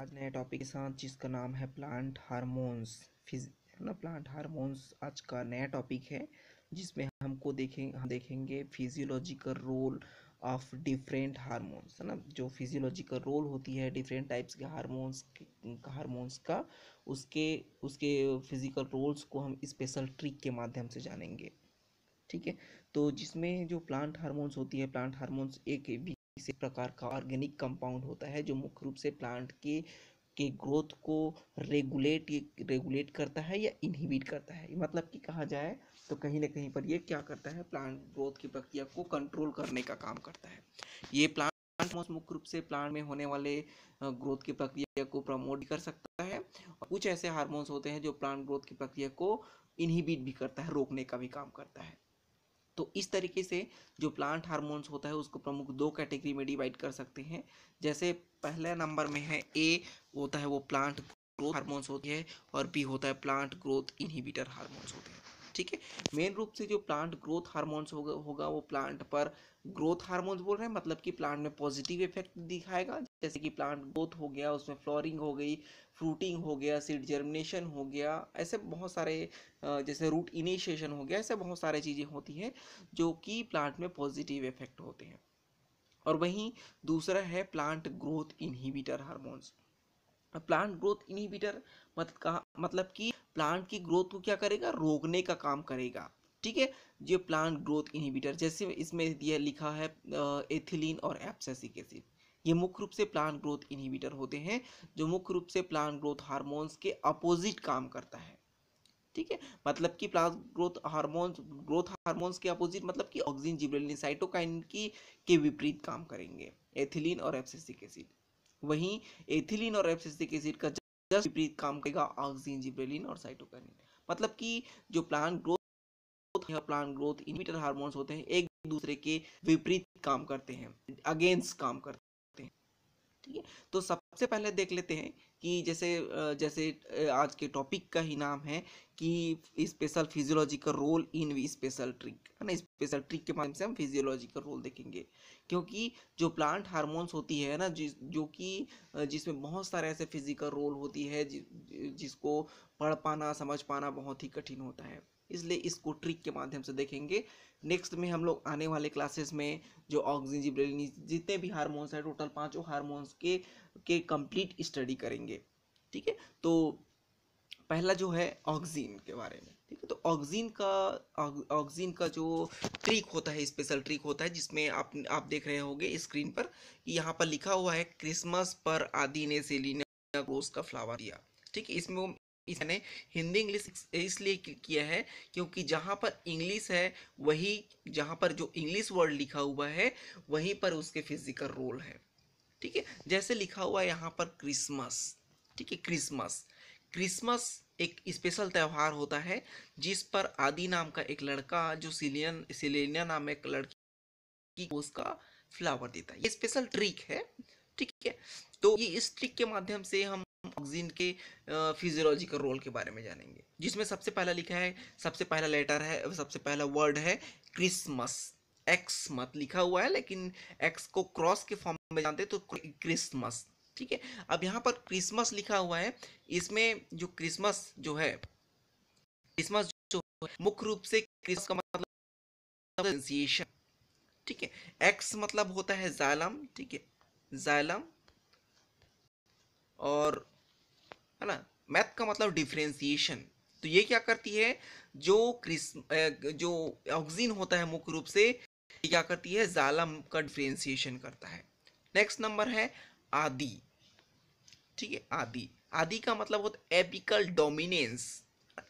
आज नए टॉपिक के साथ जिसका नाम है प्लांट हारमोन्स फिज है ना प्लांट हारमोन्स आज का नया टॉपिक है जिसमें हमको देखें हम देखेंगे physiological role of different hormones है ना जो फिजियोलॉजिकल रोल होती है डिफरेंट टाइप्स के हारमोन्स हारमोन्स का उसके उसके फिजिकल रोल्स को हम स्पेशल ट्रिक के माध्यम से जानेंगे ठीक है तो जिसमें जो प्लांट हारमोन्स होती है प्लांट हारमोन्स एक किसी प्रकार का ऑर्गेनिक कंपाउंड होता है जो मुख्य रूप से प्लांट के के ग्रोथ को रेगुलेट रेगुलेट करता है या इनहिबिट करता है मतलब कि कहा जाए तो कहीं ना कहीं पर ये क्या करता है प्लांट ग्रोथ की प्रक्रिया को कंट्रोल करने का काम करता है ये प्लांट मुख्य रूप से प्लांट में होने वाले ग्रोथ की प्रक्रिया को प्रमोट कर सकता है और कुछ ऐसे हार्मोन्स होते हैं जो प्लांट ग्रोथ की प्रक्रिया को इनहिबिट भी करता है रोकने का भी काम करता है तो इस तरीके से जो प्लांट हार्मोन्स होता है उसको प्रमुख दो कैटेगरी में डिवाइड कर सकते हैं जैसे पहले नंबर में है ए होता है वो प्लांट ग्रोथ हार्मोन्स होती है और बी होता है प्लांट ग्रोथ इनहिबिटर हार्मोन्स होते हैं ठीक है मेन रूप से जो प्लांट ग्रोथ हार्मोन्स होगा होगा वो प्लांट पर ग्रोथ हार्मोन्स बोल रहे हैं मतलब कि प्लांट में पॉजिटिव इफेक्ट दिखाएगा जैसे कि प्लांट ग्रोथ हो गया उसमें फ्लोरिंग हो गई फ्रूटिंग हो गया सीड जर्मिनेशन हो गया ऐसे बहुत सारे जैसे रूट इनिशिएशन हो गया ऐसे बहुत सारे चीज़ें होती हैं जो कि प्लांट में पॉजिटिव इफेक्ट होते हैं और वहीं दूसरा है plant growth inhibitor hormones plant growth inhibitor मतलब कहा मतलब कि प्लांट की ग्रोथ को क्या करेगा रोकने का काम करेगा ठीक है जो प्लांट ग्रोथ इनहिबिटर जैसे इसमें दिया लिखा है एथिलीन और एप्सेसिक एसिड ये मुख्य रूप से प्लांट ग्रोथ इनहिबिटर होते हैं जो मुख्य रूप से प्लांट ग्रोथ हार्मोन्स के अपोजिट काम करता है ठीक है मतलब कि plant growth hormones growth hormones के अपोजिट मतलब कि ऑक्सीजन जिब्रेलिन साइटोकाइन की के विपरीत काम करेंगे एथिलीन और एप्सिसिक एसिड वहीं एथिलीन और एप्सिसिक एसिड का जस्ट विपरीत काम करेगा ऑक्सीजन जिब्रेलिन और साइटोकाइन मतलब कि जो plant growth plant growth inhibitor hormones होते हैं एक दूसरे के विपरीत काम करते हैं अगेंस्ट काम करते हैं ठीक है तो सबसे पहले देख लेते हैं कि जैसे जैसे आज के टॉपिक का ही नाम है कि स्पेशल फिजियोलॉजी का रोल इन स्पेशल ट्रिक है ना स्पेशल ट्रिक के माध्यम से हम फिजियोलॉजी का रोल देखेंगे क्योंकि जो प्लांट हार्मोन्स होती है ना जिस जो कि जिसमें बहुत सारे ऐसे फिजिकल रोल होती है जि, जिसको पढ़ पाना समझ पाना बहुत ही कठिन होता है इसलिए इसको ट्रिक के माध्यम से देखेंगे नेक्स्ट में हम लोग आने वाले क्लासेस में जो ऑक्सीजन जिब्रेलिन जितने भी हारमोन्स हैं टोटल पाँचों हारमोन्स के के कंप्लीट स्टडी करेंगे ठीक है तो पहला जो है ऑक्सीजन के बारे में ठीक है तो ऑक्सीजन का ऑक्सीजन का जो ट्रिक होता है स्पेशल ट्रिक होता है जिसमें आप आप देख रहे होंगे स्क्रीन पर कि यहाँ पर लिखा हुआ है क्रिसमस पर आदि ने सेलिना रोज का फ्लावर दिया ठीक है इसमें इसने हिंदी इंग्लिश इसलिए किया है क्योंकि जहाँ पर इंग्लिश है वही जहाँ पर जो इंग्लिश वर्ड लिखा हुआ है वहीं पर उसके फिजिकल रोल है ठीक है जैसे लिखा हुआ है यहाँ पर क्रिसमस ठीक है क्रिसमस क्रिसमस एक स्पेशल त्यौहार होता है जिस पर आदि नाम का एक लड़का जो सिलियन सिलेनिया नाम एक लड़की उसका फ्लावर देता है ये स्पेशल ट्रिक है ठीक है तो ये इस ट्रिक के माध्यम से हम ऑक्सीजन के फिजियोलॉजिकल रोल के बारे में जानेंगे जिसमें सबसे पहला लिखा है सबसे पहला लेटर है सबसे पहला वर्ड है क्रिसमस एक्स मत लिखा हुआ है लेकिन एक्स को क्रॉस के फॉर्म में जानते तो क्रिसमस ठीक है अब यहाँ पर क्रिसमस लिखा हुआ है इसमें जो क्रिसमस जो है क्रिसमस जो मुख्य रूप से क्रिसमस का मतलब ठीक है एक्स मतलब होता है जालम ठीक है जालम और है ना मैथ का मतलब डिफ्रेंसिएशन तो ये क्या करती है जो क्रिस जो ऑक्सीजन होता है मुख्य रूप से ये क्या करती है जालम का डिफ्रेंसिएशन करता है नेक्स्ट नंबर है आदि ठीक है आदि आदि का मतलब होता है एपिकल डोमिनेंस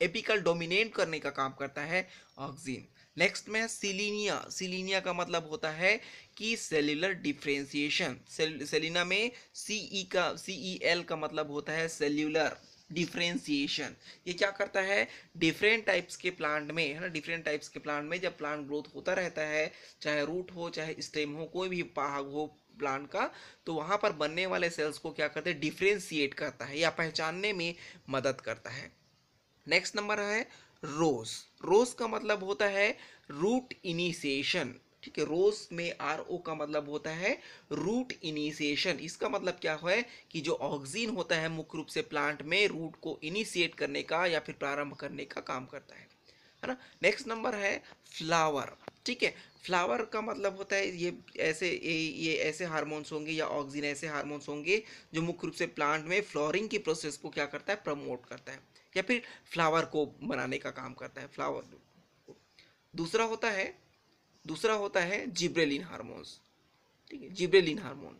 एपिकल डोमिनेट करने का काम करता है ऑक्सीन नेक्स्ट में सिलीनिया सिलीनिया का मतलब होता है कि सेलुलर डिफ्रेंसिएशन सेलिना में सी ई e का सी ई एल का मतलब होता है सेल्युलर डिफ्रेंसिएशन ये क्या करता है डिफरेंट टाइप्स के प्लांट में है ना डिफरेंट टाइप्स के प्लांट में जब प्लांट ग्रोथ होता रहता है चाहे रूट हो चाहे स्टेम हो कोई भी भाग हो प्लांट का तो वहाँ पर बनने वाले सेल्स को क्या करते हैं डिफ्रेंशिएट करता है या पहचानने में मदद करता है नेक्स्ट नंबर है रोज रोज का मतलब होता है रूट इनिशिएशन ठीक है रोस में आर ओ का मतलब होता है रूट इनिशिएशन इसका मतलब क्या है कि जो ऑक्सीजन होता है मुख्य रूप से प्लांट में रूट को इनिशिएट करने का या फिर प्रारंभ करने का काम करता है है ना नेक्स्ट नंबर है फ्लावर ठीक है फ्लावर का मतलब होता है ये ऐसे ये, ये ऐसे हार्मोन्स होंगे या ऑक्सीजन ऐसे हार्मोन्स होंगे जो मुख्य रूप से प्लांट में फ्लोरिंग की प्रोसेस को क्या करता है प्रमोट करता है या फिर फ्लावर को बनाने का काम करता है फ्लावर दूसरा होता है दूसरा होता है जिब्रेलिन हारमोन्स ठीक है जिब्रेलिन हारमोन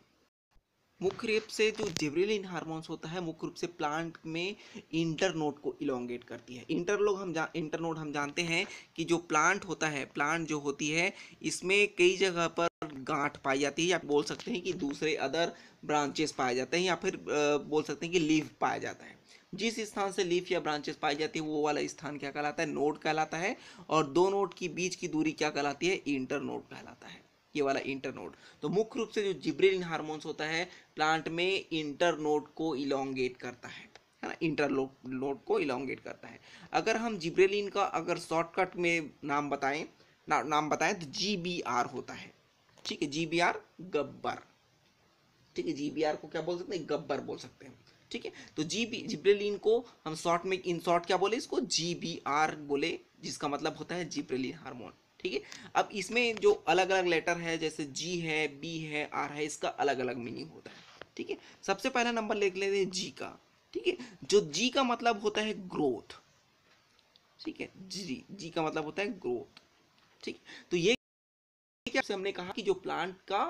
मुख्य रूप से जो जिब्रेलिन हारमोन्स होता है मुख्य रूप से प्लांट में इंटरनोड को इलोंगेट करती है इंटरलोग हम जा इंटरनोड हम जानते हैं कि जो प्लांट होता है प्लांट जो होती है इसमें कई जगह पर गांठ पाई जाती है या बोल सकते हैं कि दूसरे अदर ब्रांचेस पाए जाते हैं या फिर बोल सकते हैं कि लीव पाया जाता है जिस स्थान से लीफ या ब्रांचेस पाई जाती है वो वाला स्थान क्या कहलाता है नोड कहलाता है और दो नोड की बीच की दूरी क्या कहलाती है इंटर नोड कहलाता है ये वाला इंटर नोड तो मुख्य रूप से जो जिब्रेलिन हार्मोन्स होता है प्लांट में इंटर नोड को इलोंगेट करता है है ना इंटर नोड को इलोंगेट करता है अगर हम जिब्रेलिन का अगर शॉर्टकट में नाम बताएं ना, नाम बताएं तो जी बी आर होता है ठीक है जी बी आर गब्बर ठीक है जी बी आर को क्या बोल सकते हैं गब्बर बोल सकते हैं ठीक है तो जी बी जिब्रेलिन को हम शॉर्ट में इन शॉर्ट क्या बोले इसको जी बी आर बोले जिसका मतलब होता है जिब्रेलिन हार्मोन ठीक है अब इसमें जो अलग अलग लेटर है जैसे जी है बी है आर है इसका अलग अलग मीनिंग होता है ठीक है सबसे पहला नंबर लिख लेते हैं जी का ठीक है जो जी का मतलब होता है ग्रोथ ठीक है जी जी का मतलब होता है ग्रोथ ठीक तो ये क्या हमने कहा कि जो प्लांट का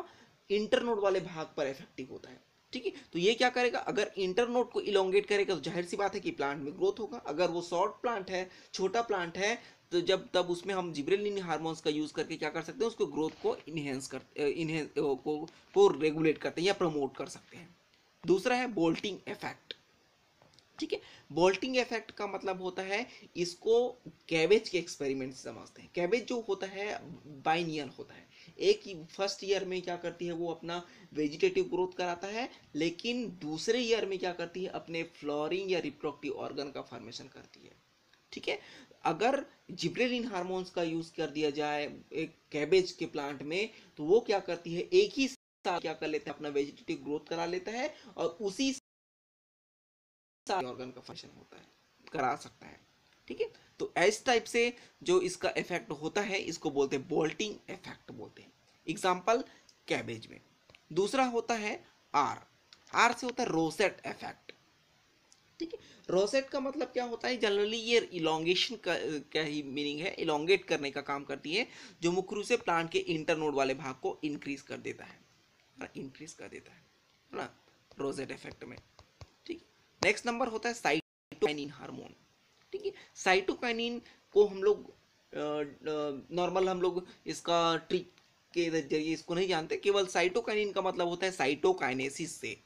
इंटरनोड वाले भाग पर इफेक्टिव होता है ठीक है तो ये क्या करेगा अगर इंटरनोड को इलोंगेट करेगा तो जाहिर सी बात है कि प्लांट में ग्रोथ होगा अगर वो शॉर्ट प्लांट है छोटा प्लांट है तो जब तब उसमें हम जिब्रेलिन हार्मोन्स का यूज़ करके क्या कर सकते हैं उसको ग्रोथ को इन्हेंस कर इन्हें को, को रेगुलेट करते हैं या प्रमोट कर सकते हैं दूसरा है बोल्टिंग इफेक्ट ठीक है बोल्टिंग इफेक्ट का मतलब होता है इसको कैबेज के एक्सपेरिमेंट समझते हैं कैबेज जो होता है बाइनियल होता है एक ही फर्स्ट ईयर में क्या करती है वो अपना वेजिटेटिव ग्रोथ कराता है लेकिन दूसरे ईयर में क्या करती है अपने फ्लोरिंग या रिप्रोडक्टिव ऑर्गन का फॉर्मेशन करती है ठीक है अगर जिब्रेलिन हार्मोन्स का यूज कर दिया जाए एक कैबेज के प्लांट में तो वो क्या करती है एक ही साल क्या कर लेता है अपना वेजिटेटिव ग्रोथ करा लेता है और उसी साल ऑर्गन का फंक्शन होता है करा सकता है ठीक है तो इस टाइप से जो इसका इफेक्ट होता है इसको बोलते हैं बोल्टिंग इफेक्ट एग्जाम्पल कैबेज में दूसरा होता है आर आर से होता है रोसेट इफेक्ट ठीक है रोसेट का मतलब क्या होता है जनरली ये इलोंगेशन का क्या ही मीनिंग है इलोंगेट करने का काम करती है जो मुख्य रूप से प्लांट के इंटरनोड वाले भाग को इंक्रीज कर देता है इंक्रीज हाँ, कर देता है ना रोजेट इफेक्ट में ठीक नेक्स्ट नंबर होता है साइटोकाइनिन हार्मोन ठीक है साइटोकाइनिन को हम लोग नॉर्मल हम लोग इसका ट्रीट के जरिए इसको नहीं जानते केवल साइटोकाइनिन का मतलब होता है साइटोकाइनेसिस से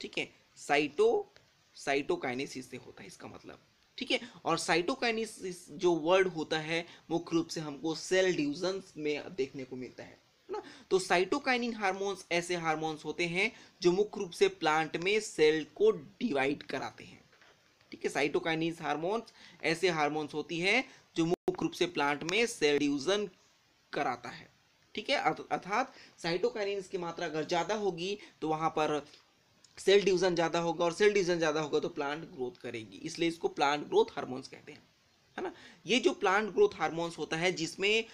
ठीक है साइटो साइटोकाइनेसिस से होता है इसका मतलब ठीक है और साइटोकाइनेसिस जो वर्ड होता है मुख्य रूप से हमको सेल डिविजन में देखने को मिलता है ना तो साइटोकाइनिन हार्मोन्स ऐसे हार्मोन्स होते हैं जो मुख्य रूप से प्लांट में सेल को डिवाइड कराते हैं ठीक है साइटोकाइनिन हार्मोन्स ऐसे हार्मोन्स होती है जो मुख्य रूप से प्लांट में सेल डिवीजन कराता है ठीक है अर्थात साइटोकाइनिन्स की मात्रा अगर ज़्यादा होगी तो वहाँ पर सेल डिवीजन ज़्यादा होगा और सेल डिवीजन ज़्यादा होगा तो प्लांट ग्रोथ करेगी इसलिए इसको प्लांट ग्रोथ हार्मोन्स कहते हैं है ना ये जो प्लांट ग्रोथ हार्मोन्स होता है जिसमें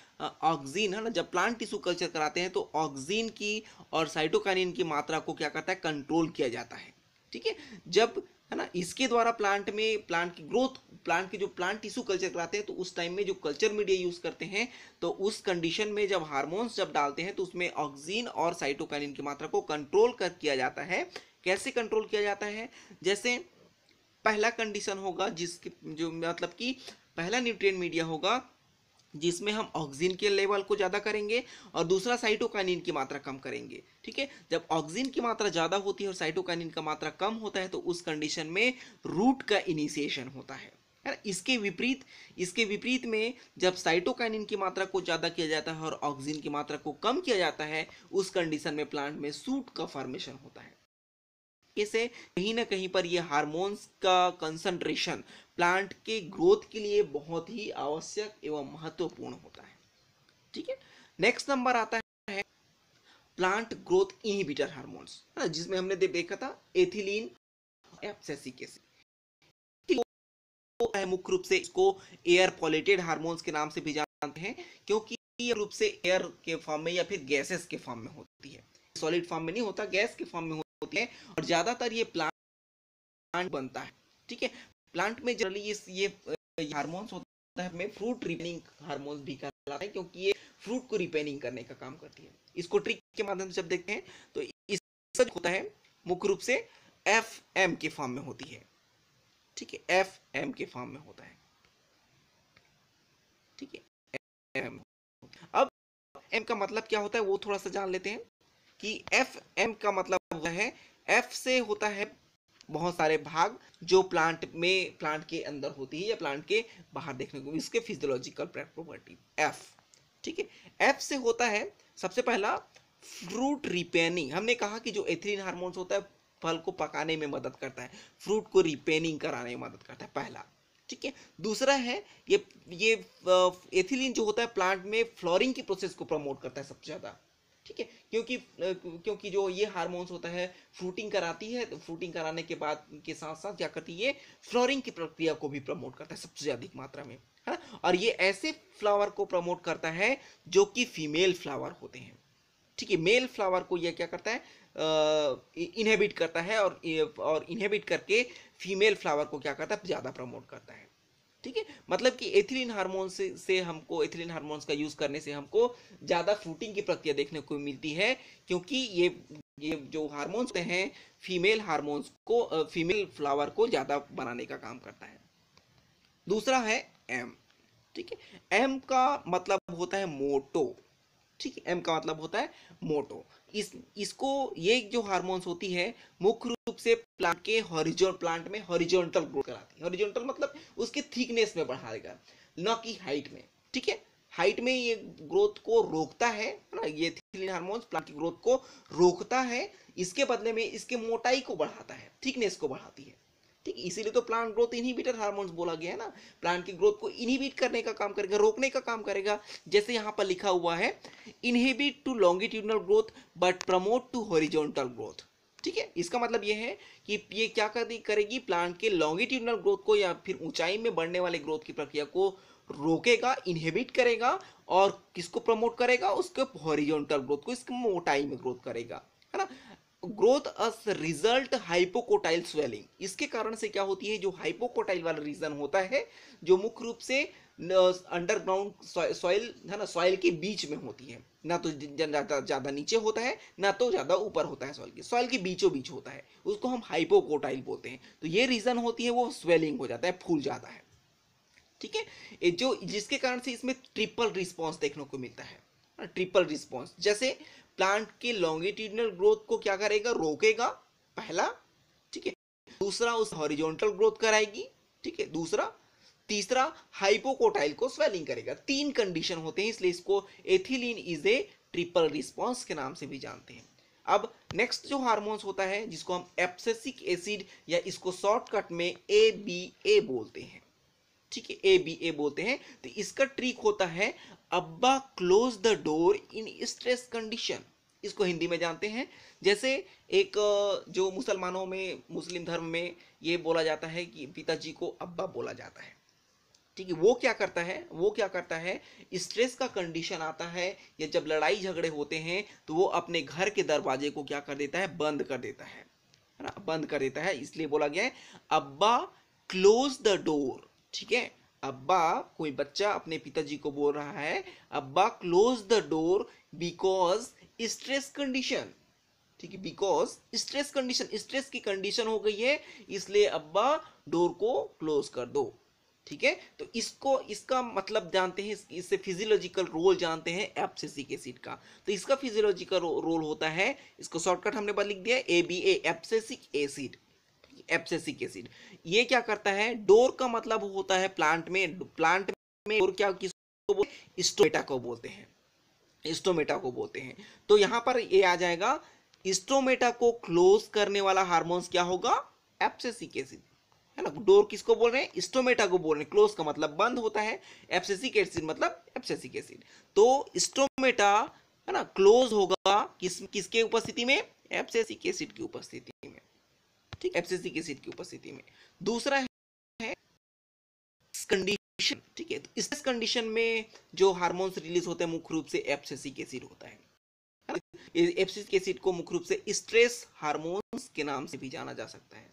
ऑक्सीन है ना जब प्लांट टिश्यू कल्चर कराते हैं तो ऑक्सीन की और साइटोकाइनिन की मात्रा को क्या करता है कंट्रोल किया जाता है ठीक है जब है ना इसके द्वारा प्लांट में प्लांट की ग्रोथ प्लांट के जो प्लांट टिश्यू कल्चर कराते हैं तो उस टाइम में जो कल्चर मीडिया यूज करते हैं तो उस कंडीशन में जब हार्मोन्स जब डालते हैं तो उसमें ऑक्सीजन और साइटोकाइनिन की मात्रा को कंट्रोल कर किया जाता है कैसे कंट्रोल किया जाता है जैसे पहला कंडीशन होगा जिसके जो मतलब कि पहला न्यूट्रिय मीडिया होगा जिसमें हम ऑक्सीजन के लेवल को ज़्यादा करेंगे और दूसरा साइटोकाइनिन की मात्रा कम करेंगे ठीक है जब ऑक्सीजन की मात्रा ज़्यादा होती है और साइटोकाइनिन का मात्रा कम होता है तो उस कंडीशन में रूट का इनिशिएशन होता है है ना इसके विपरीत इसके विपरीत में जब साइटोकाइनिन की मात्रा को ज़्यादा किया जाता है और ऑक्सीजन की मात्रा को कम किया जाता है उस कंडीशन में प्लांट में सूट का फॉर्मेशन होता है से कहीं ना कहीं पर ये हार्मोन्स का कंसंट्रेशन प्लांट के ग्रोथ के लिए बहुत ही आवश्यक एवं महत्वपूर्ण होता है ठीक है नेक्स्ट नंबर आता है प्लांट ग्रोथ इनहिबिटर हार्मोन्स जिसमें हमने देखा था एथिलीन एप्सेसिक एसिड है मुख्य रूप से इसको एयर पॉलिटेड हार्मोन्स के नाम से भी जानते हैं क्योंकि रूप से एयर के फॉर्म में या फिर गैसेस के फॉर्म में होती है सॉलिड फॉर्म में नहीं होता गैस के फॉर्म में होती है और ज्यादातर ये प्लांट बनता है ठीक है प्लांट में जनरली ये ये हार्मोन्स होता है में फ्रूट रिपेनिंग हार्मोन्स भी कहलाता है क्योंकि ये फ्रूट को रिपेनिंग करने का काम करती है इसको ट्रिक के माध्यम से जब देखते हैं तो इस होता है मुख्य रूप से एफ के फॉर्म में होती है ठीक है एफ एम के फॉर्म में होता है ठीक है एम अब एम का मतलब क्या होता है वो थोड़ा सा जान लेते हैं कि एफ एम का मतलब होता है एफ से होता है बहुत सारे भाग जो प्लांट में प्लांट के अंदर होती है या प्लांट के बाहर देखने को इसके फिजियोलॉजिकल प्रॉपर्टी एफ ठीक है एफ से होता है सबसे पहला फ्रूट रिपेनिंग हमने कहा कि जो एथिलीन हार्मोन्स होता है फल को पकाने में मदद करता है फ्रूट को रिपेनिंग कराने में मदद करता है पहला ठीक है दूसरा है ये ये एथिलीन जो होता है प्लांट में फ्लोरिंग की प्रोसेस को प्रमोट करता है सबसे ज़्यादा ठीक है क्योंकि क्योंकि जो ये हार्मोन्स होता है फ्रूटिंग कराती है फ्रूटिंग तो कराने के बाद के साथ साथ क्या करती है फ्लोरिंग की प्रक्रिया को भी प्रमोट करता है सबसे अधिक मात्रा में है ना और ये ऐसे फ्लावर को प्रमोट करता है जो कि फीमेल फ्लावर होते हैं ठीक है मेल फ्लावर को यह क्या करता है इनहेबिट करता है और और इनहेबिट करके फीमेल फ्लावर को क्या करता है ज़्यादा प्रमोट करता है ठीक है मतलब कि एथिलीन हार्मोन से, से हमको एथिलीन हार्मोन्स का यूज़ करने से हमको ज़्यादा फ्रूटिंग की प्रक्रिया देखने को मिलती है क्योंकि ये ये जो हार्मोन्स हैं फीमेल हार्मोन्स को फीमेल फ्लावर को ज़्यादा बनाने का काम करता है दूसरा है एम ठीक है एम का मतलब होता है मोटो ठीक है एम का मतलब होता है मोटो इस इसको ये जो हार्मोन्स होती है मुख्य रूप से प्लांट के हॉरिजोन प्लांट में हॉरिजोनटल ग्रोथ कराती है हॉरिजोनटल मतलब उसके थिकनेस में बढ़ाएगा न कि हाइट में ठीक है हाइट में ये ग्रोथ को रोकता है ना ये हार्मोन्स प्लांट की ग्रोथ को रोकता है इसके बदले में इसके मोटाई को बढ़ाता है थिकनेस को बढ़ाती है ठीक इसीलिए तो प्लांट ग्रोथ इनहिबिटर हार्मोन्स बोला गया है ना प्लांट की ग्रोथ को इनहिबिट करने का काम करेगा रोकने का काम करेगा जैसे यहाँ पर लिखा हुआ है inhibit to longitudinal growth but promote to horizontal growth ठीक है इसका मतलब यह है कि ये क्या कर करेगी प्लांट के लॉन्गिट्यूडनल ग्रोथ को या फिर ऊंचाई में बढ़ने वाले ग्रोथ की प्रक्रिया को रोकेगा इनहेबिट करेगा और किसको प्रमोट करेगा उसके हॉरिजॉन्टल ग्रोथ को इसके मोटाई में ग्रोथ करेगा है ना growth as result hypocotyl swelling इसके कारण से क्या होती है जो हाइपोकोटाइल वाला रीजन होता है जो मुख्य रूप से अंडरग्राउंड सॉइल है ना सॉइल के बीच में होती है ना तो ज़्यादा नीचे होता है ना तो ज़्यादा ऊपर होता है सॉइल के सॉइल के बीचों बीच होता है उसको हम हाइपोकोटाइल बोलते हैं तो ये रीज़न होती है वो स्वेलिंग हो जाता है फूल जाता है ठीक है जो जिसके कारण से इसमें ट्रिपल रिस्पॉन्स देखने को मिलता है ट्रिपल रिस्पॉन्स जैसे प्लांट के लॉन्गिट्यूडनल ग्रोथ को क्या करेगा रोकेगा पहला ठीक है दूसरा उस हॉरिजॉन्टल ग्रोथ कराएगी ठीक है दूसरा तीसरा हाइपोकोटाइल को स्वेलिंग करेगा तीन कंडीशन होते हैं इसलिए इसको ethylene is a triple response के नाम से भी जानते हैं अब नेक्स्ट जो हार्मोन्स होता है जिसको हम एप्सेसिक एसिड या इसको शॉर्टकट में ए बी ए बोलते हैं ठीक है ए बी ए बोलते हैं तो इसका ट्रिक होता है ABA close the door in stress condition इसको हिंदी में जानते हैं जैसे एक जो मुसलमानों में मुस्लिम धर्म में ये बोला जाता है कि पिताजी को अब्बा बोला जाता है ठीक है वो क्या करता है वो क्या करता है स्ट्रेस का कंडीशन आता है या जब लड़ाई झगड़े होते हैं तो वो अपने घर के दरवाजे को क्या कर देता है बंद कर देता है ना बंद कर देता है इसलिए बोला गया है अब्बा क्लोज द डोर ठीक है अब्बा कोई बच्चा अपने पिताजी को बोल रहा है ABA close the door because stress condition ठीक है बिकॉज स्ट्रेस कंडीशन स्ट्रेस की कंडीशन हो गई है इसलिए अब्बा डोर को क्लोज कर दो ठीक है तो इसको इसका मतलब जानते हैं इससे फिजियोलॉजिकल रोल जानते हैं एप्सेसिक एसिड का तो इसका फिजियोलॉजिकल रो, रोल होता है इसको शॉर्टकट हमने बाद लिख दिया A B abscisic acid abscisic acid ये क्या करता है डोर का मतलब होता है प्लांट में प्लांट में डोर क्या किसको बोलते हैं स्टोमेटा को बोलते हैं स्टोमेटा को बोलते हैं तो यहां पर ये आ जाएगा स्टोमेटा को क्लोज करने वाला हार्मोन्स क्या होगा एप्सेसिक एसिड है ना डोर किसको बोल रहे हैं स्टोमेटा को बोल रहे हैं क्लोज का मतलब बंद होता है एप्सेसिक एसिड मतलब एप्सेसिक एसिड तो स्टोमेटा है ना क्लोज होगा किस किसके उपस्थिति में एप्सेसिक एसिड की उपस्थिति में ठीक है एसिड की सीट की उपस्थिति में दूसरा है कंडीशन ठीक है तो इस कंडीशन में जो हार्मोन्स रिलीज होते हैं मुख्य रूप से एफसीसी के सीट होता है एफसीसी के सीट को मुख्य रूप से स्ट्रेस हार्मोन्स के नाम से भी जाना जा सकता है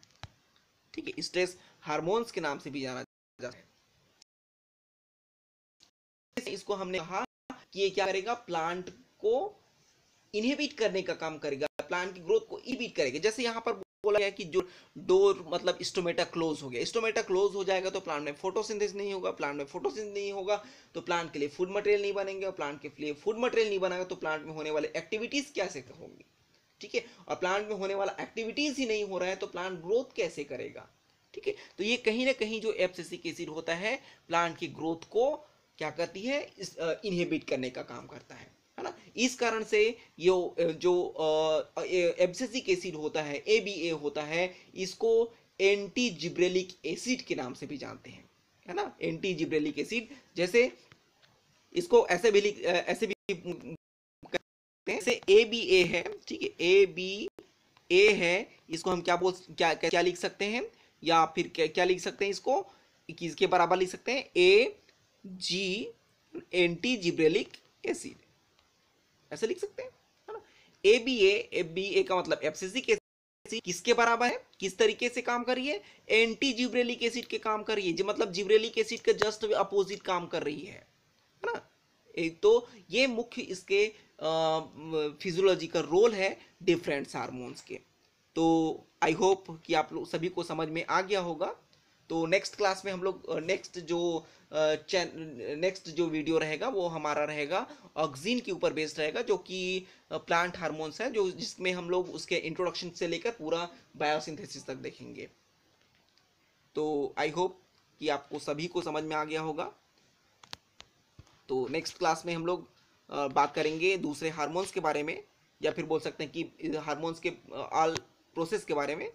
ठीक है स्ट्रेस हार्मोन्स के नाम से भी जाना जा सकता है इसको हमने कहा कि ये क्या करेगा प्लांट को इनहिबिट करने का काम करेगा प्लांट की ग्रोथ को इनहिबिट करेगा जैसे यहां पर बोला गया कि जो डोर मतलब स्टोमेटा क्लोज हो गया स्टोमेटा क्लोज हो जाएगा तो प्लांट में फोटोसिंथेसिस नहीं होगा प्लांट में फोटोसिंथेसिस नहीं होगा तो प्लांट के लिए फूड मटेरियल नहीं बनेंगे और प्लांट के लिए फूड मटेरियल नहीं बनाएगा तो प्लांट में होने वाले एक्टिविटीज कैसे होंगी ठीक है और प्लांट में होने वाला एक्टिविटीज ही नहीं हो रहा है तो प्लांट ग्रोथ कैसे करेगा ठीक है तो ये कहीं ना कहीं जो एप्सिसिक एसिड होता है प्लांट की ग्रोथ को क्या करती है इस, इनहिबिट करने का काम करता है है ना इस कारण से यो जो एब्सेसिक एसिड होता है ए बी ए होता है इसको एंटी जिब्रेलिक एसिड के नाम से भी जानते हैं है ना एंटी जिब्रेलिक एसिड जैसे इसको ऐसे भी ऐसे भी कहते हैं ए बी ए है ठीक है ए बी ए है इसको हम क्या बोल क्या क्या लिख सकते हैं या फिर क्या, क्या लिख सकते हैं इसको किसके बराबर लिख सकते हैं A G anti gibberellic acid ऐसे लिख सकते हैं A B A F B A का मतलब एफसीसी के किसके बराबर है किस तरीके से काम कर रही है एंटी जिब्रेलिक एसिड के काम कर रही है जो मतलब जिब्रेलिक एसिड का जस्ट अपोजिट काम कर रही है ना तो ये मुख्य इसके फिजियोलॉजी का रोल है डिफरेंट हार्मोन्स के तो आई होप कि आप लोग सभी को समझ में आ गया होगा तो नेक्स्ट क्लास में हम लोग नेक्स्ट जो नेक्स्ट जो वीडियो रहेगा वो हमारा रहेगा ऑक्सीन के ऊपर बेस्ड रहेगा जो कि प्लांट हार्मोन्स है जो जिसमें हम लोग उसके इंट्रोडक्शन से लेकर पूरा बायोसिंथेसिस तक देखेंगे तो आई होप कि आपको सभी को समझ में आ गया होगा तो नेक्स्ट क्लास में हम लोग बात करेंगे दूसरे हारमोन्स के बारे में या फिर बोल सकते हैं कि हारमोन्स के ऑल प्रोसेस के बारे में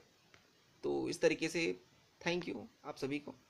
तो इस तरीके से थैंक यू आप सभी को